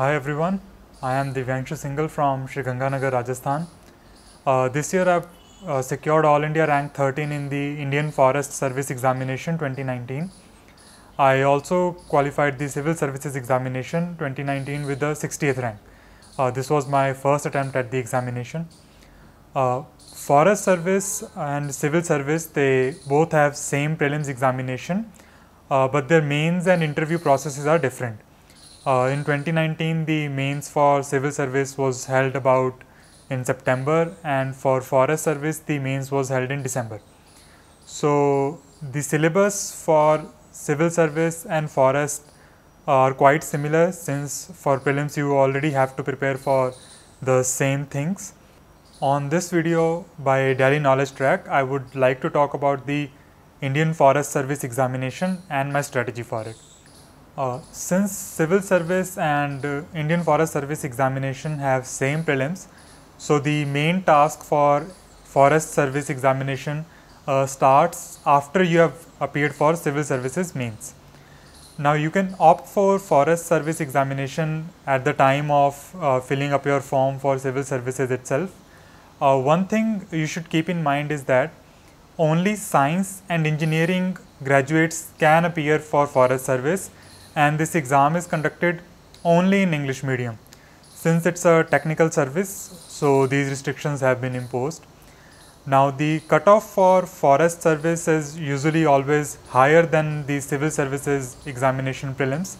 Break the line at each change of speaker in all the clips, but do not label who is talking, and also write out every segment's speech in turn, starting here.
Hi everyone, I am Divyanshu Singhal from Sri Ganganagar, Rajasthan. Uh, this year I've uh, secured All India rank 13 in the Indian Forest Service Examination 2019. I also qualified the Civil Services Examination 2019 with the 60th rank. Uh, this was my first attempt at the examination. Uh, Forest Service and Civil Service, they both have same prelims examination, uh, but their mains and interview processes are different. Uh, in 2019, the mains for civil service was held about in September, and for forest service, the mains was held in December. So, the syllabus for civil service and forest are quite similar since for prelims you already have to prepare for the same things. On this video by Delhi Knowledge Track, I would like to talk about the Indian Forest Service examination and my strategy for it. Uh, since civil service and uh, Indian Forest Service examination have same prelims, so the main task for Forest Service examination uh, starts after you have appeared for civil services mains. Now you can opt for Forest Service examination at the time of uh, filling up your form for civil services itself. Uh, one thing you should keep in mind is that only science and engineering graduates can appear for Forest Service and this exam is conducted only in English medium. Since it's a technical service, so these restrictions have been imposed. Now the cutoff for forest service is usually always higher than the civil services examination prelims.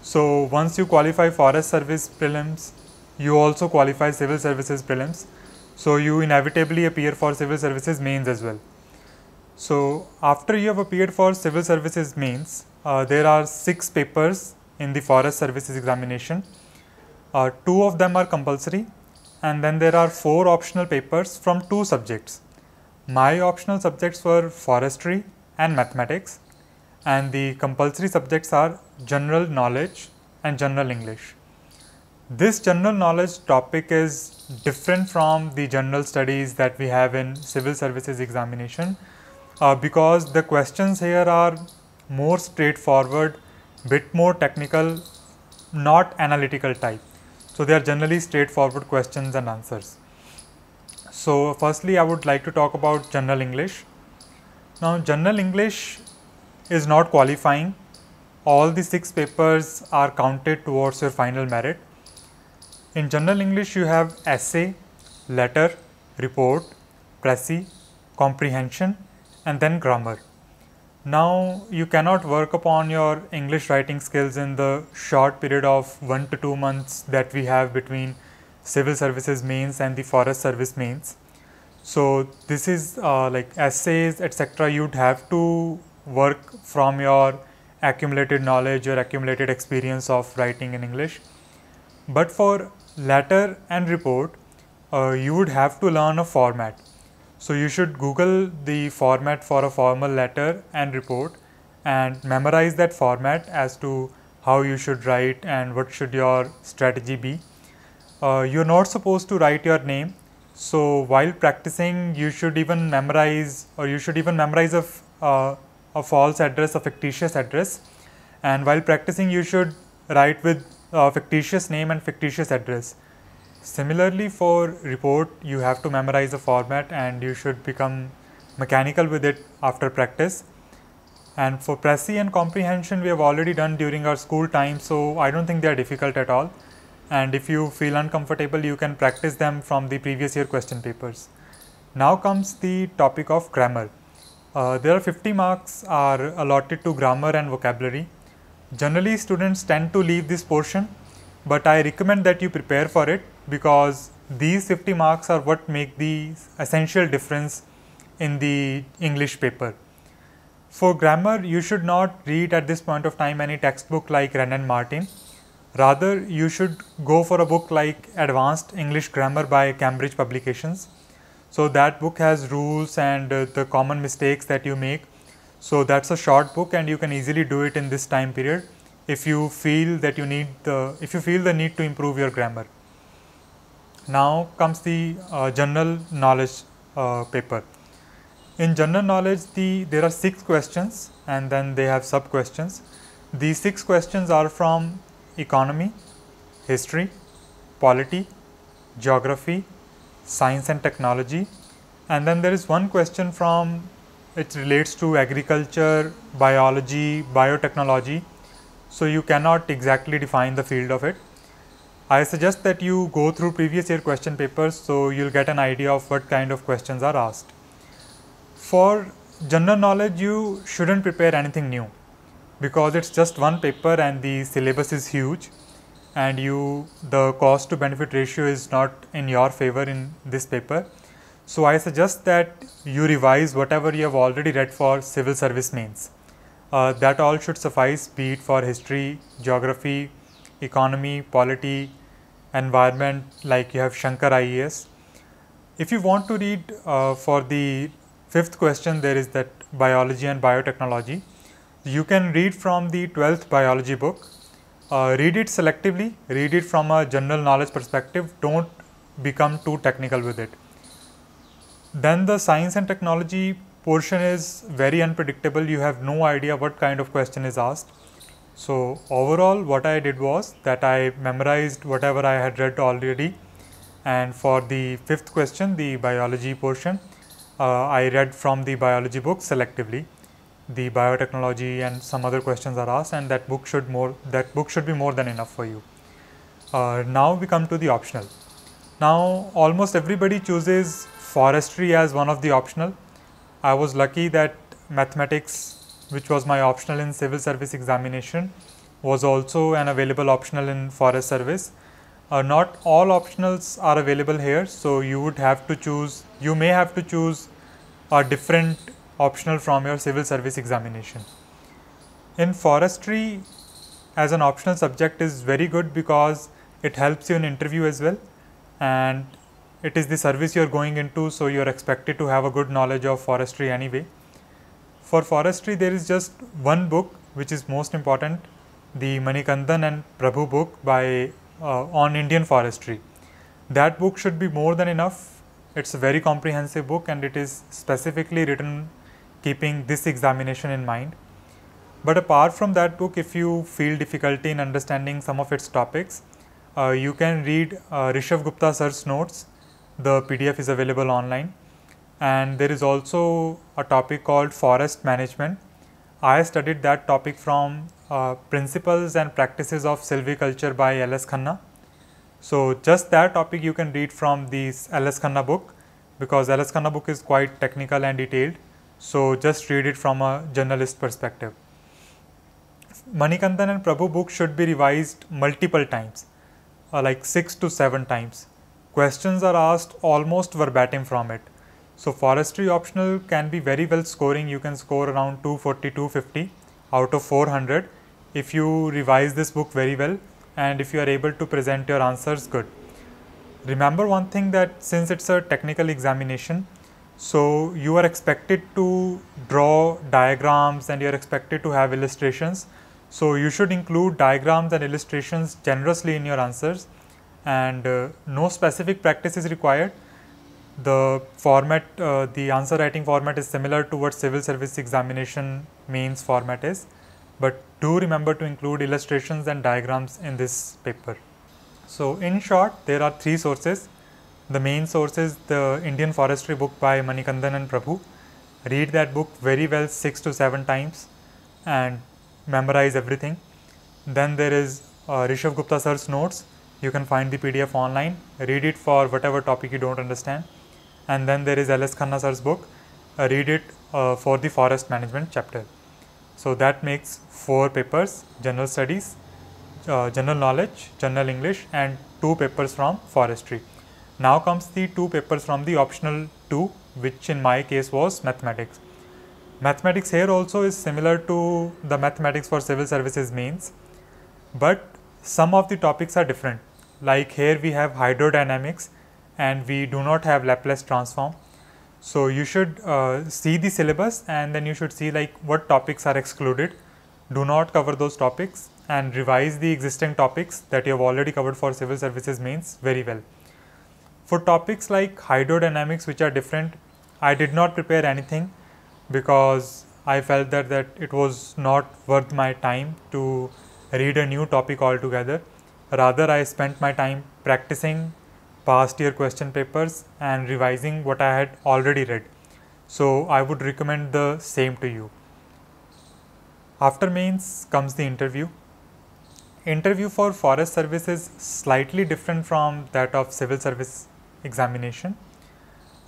So once you qualify forest service prelims, you also qualify civil services prelims. So you inevitably appear for civil services mains as well. So after you have appeared for civil services mains, uh, there are six papers in the forest services examination. Uh, two of them are compulsory and then there are four optional papers from two subjects. My optional subjects were forestry and mathematics and the compulsory subjects are general knowledge and general English. This general knowledge topic is different from the general studies that we have in civil services examination uh, because the questions here are more straightforward, bit more technical, not analytical type. So, they are generally straightforward questions and answers. So, firstly I would like to talk about general English. Now, general English is not qualifying. All the six papers are counted towards your final merit. In general English, you have essay, letter, report, pressy, comprehension, and then grammar. Now you cannot work upon your English writing skills in the short period of one to two months that we have between civil services mains and the forest service mains. So this is uh, like essays etc. You'd have to work from your accumulated knowledge or accumulated experience of writing in English. But for letter and report, uh, you would have to learn a format so you should Google the format for a formal letter and report and memorize that format as to how you should write and what should your strategy be. Uh, you're not supposed to write your name. So while practicing, you should even memorize or you should even memorize a, uh, a false address, a fictitious address. And while practicing, you should write with a fictitious name and fictitious address. Similarly for report, you have to memorize the format and you should become mechanical with it after practice. And for Prezi and comprehension, we have already done during our school time, so I don't think they are difficult at all. And if you feel uncomfortable, you can practice them from the previous year question papers. Now comes the topic of grammar. Uh, there are 50 marks are allotted to grammar and vocabulary. Generally, students tend to leave this portion, but I recommend that you prepare for it because these 50 marks are what make the essential difference in the English paper. For grammar, you should not read at this point of time any textbook like Renan Martin. Rather, you should go for a book like Advanced English Grammar by Cambridge Publications. So, that book has rules and uh, the common mistakes that you make. So, that's a short book and you can easily do it in this time period if you feel that you need the, if you feel the need to improve your grammar. Now comes the uh, general knowledge uh, paper. In general knowledge, the there are six questions and then they have sub questions. These six questions are from economy, history, polity, geography, science and technology, and then there is one question from it relates to agriculture, biology, biotechnology. So you cannot exactly define the field of it, I suggest that you go through previous year question papers so you'll get an idea of what kind of questions are asked. For general knowledge, you shouldn't prepare anything new because it's just one paper and the syllabus is huge and you the cost to benefit ratio is not in your favor in this paper. So I suggest that you revise whatever you have already read for civil service mains. Uh, that all should suffice be it for history, geography, economy, polity, environment like you have Shankar IES. If you want to read uh, for the fifth question there is that biology and biotechnology. You can read from the 12th biology book, uh, read it selectively, read it from a general knowledge perspective, don't become too technical with it. Then the science and technology portion is very unpredictable, you have no idea what kind of question is asked so overall what I did was that I memorized whatever I had read already and for the fifth question the biology portion uh, I read from the biology book selectively. The biotechnology and some other questions are asked and that book should more that book should be more than enough for you. Uh, now we come to the optional. Now almost everybody chooses forestry as one of the optional. I was lucky that mathematics which was my optional in civil service examination was also an available optional in forest service. Uh, not all optionals are available here, so you would have to choose, you may have to choose a different optional from your civil service examination. In forestry, as an optional subject is very good because it helps you in interview as well and it is the service you are going into so you are expected to have a good knowledge of forestry anyway for forestry there is just one book which is most important, the Manikandan and Prabhu book by uh, on Indian forestry. That book should be more than enough. It's a very comprehensive book and it is specifically written keeping this examination in mind. But apart from that book, if you feel difficulty in understanding some of its topics, uh, you can read uh, Rishav Gupta sir's notes. The PDF is available online and there is also a topic called forest management. I studied that topic from uh, Principles and Practices of Silviculture by L.S. Khanna. So just that topic you can read from this L.S. Khanna book because L.S. Khanna book is quite technical and detailed. So just read it from a journalist perspective. Manikandan and Prabhu book should be revised multiple times, uh, like 6 to 7 times. Questions are asked almost verbatim from it. So forestry optional can be very well scoring. You can score around 240, 250 out of 400 if you revise this book very well and if you are able to present your answers good. Remember one thing that since it's a technical examination, so you are expected to draw diagrams and you are expected to have illustrations. So you should include diagrams and illustrations generously in your answers and uh, no specific practice is required the format, uh, the answer writing format is similar to what civil service examination mains format is, but do remember to include illustrations and diagrams in this paper. So in short, there are three sources. The main source is the Indian Forestry book by Manikandan and Prabhu. Read that book very well six to seven times and memorize everything. Then there is uh, Rishabh Gupta sir's notes. You can find the PDF online. Read it for whatever topic you don't understand and then there is L.S. Khanna sir's book. Uh, read it uh, for the forest management chapter. So that makes four papers, general studies, uh, general knowledge, general English and two papers from forestry. Now comes the two papers from the optional two which in my case was mathematics. Mathematics here also is similar to the mathematics for civil services means, but some of the topics are different. Like here we have hydrodynamics and we do not have Laplace transform. So, you should uh, see the syllabus and then you should see like what topics are excluded. Do not cover those topics and revise the existing topics that you have already covered for civil services mains very well. For topics like hydrodynamics which are different, I did not prepare anything because I felt that, that it was not worth my time to read a new topic altogether. Rather, I spent my time practicing past year question papers and revising what I had already read. So I would recommend the same to you. After mains comes the interview. Interview for forest service is slightly different from that of civil service examination.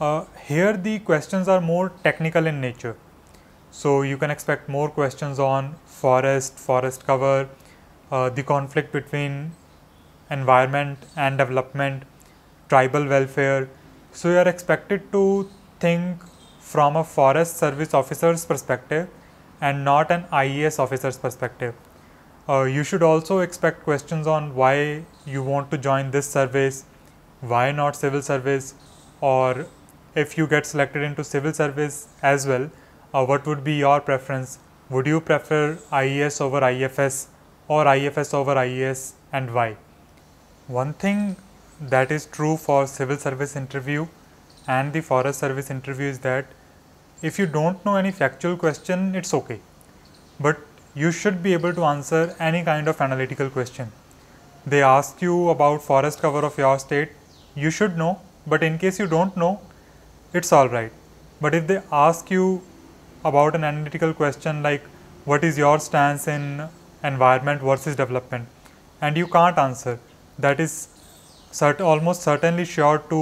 Uh, here the questions are more technical in nature. So you can expect more questions on forest, forest cover, uh, the conflict between environment and development, tribal welfare. So you are expected to think from a forest service officer's perspective and not an IES officer's perspective. Uh, you should also expect questions on why you want to join this service, why not civil service, or if you get selected into civil service as well, uh, what would be your preference? Would you prefer IES over IFS or IFS over IES and why? One thing that is true for civil service interview and the forest service interview is that if you don't know any factual question it's okay but you should be able to answer any kind of analytical question they ask you about forest cover of your state you should know but in case you don't know it's all right but if they ask you about an analytical question like what is your stance in environment versus development and you can't answer that is cert almost certainly sure to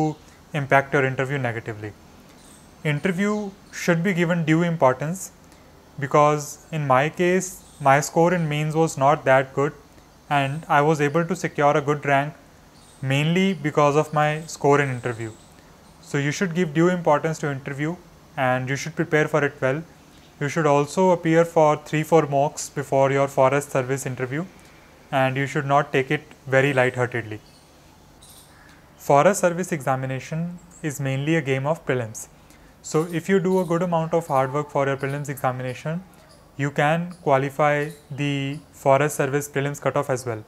impact your interview negatively. Interview should be given due importance because in my case, my score in mains was not that good and I was able to secure a good rank mainly because of my score in interview. So you should give due importance to interview and you should prepare for it well. You should also appear for 3-4 mocks before your forest service interview and you should not take it very lightheartedly. Forest service examination is mainly a game of prelims. So if you do a good amount of hard work for your prelims examination, you can qualify the forest service prelims cutoff as well.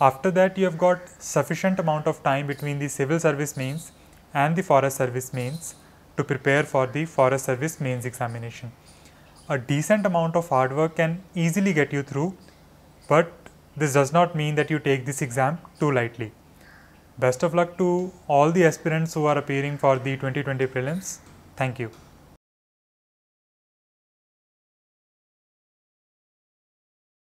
After that, you have got sufficient amount of time between the civil service mains and the forest service mains to prepare for the forest service mains examination. A decent amount of hard work can easily get you through, but this does not mean that you take this exam too lightly. Best of luck to all the aspirants who are appearing for the 2020 prelims. Thank you.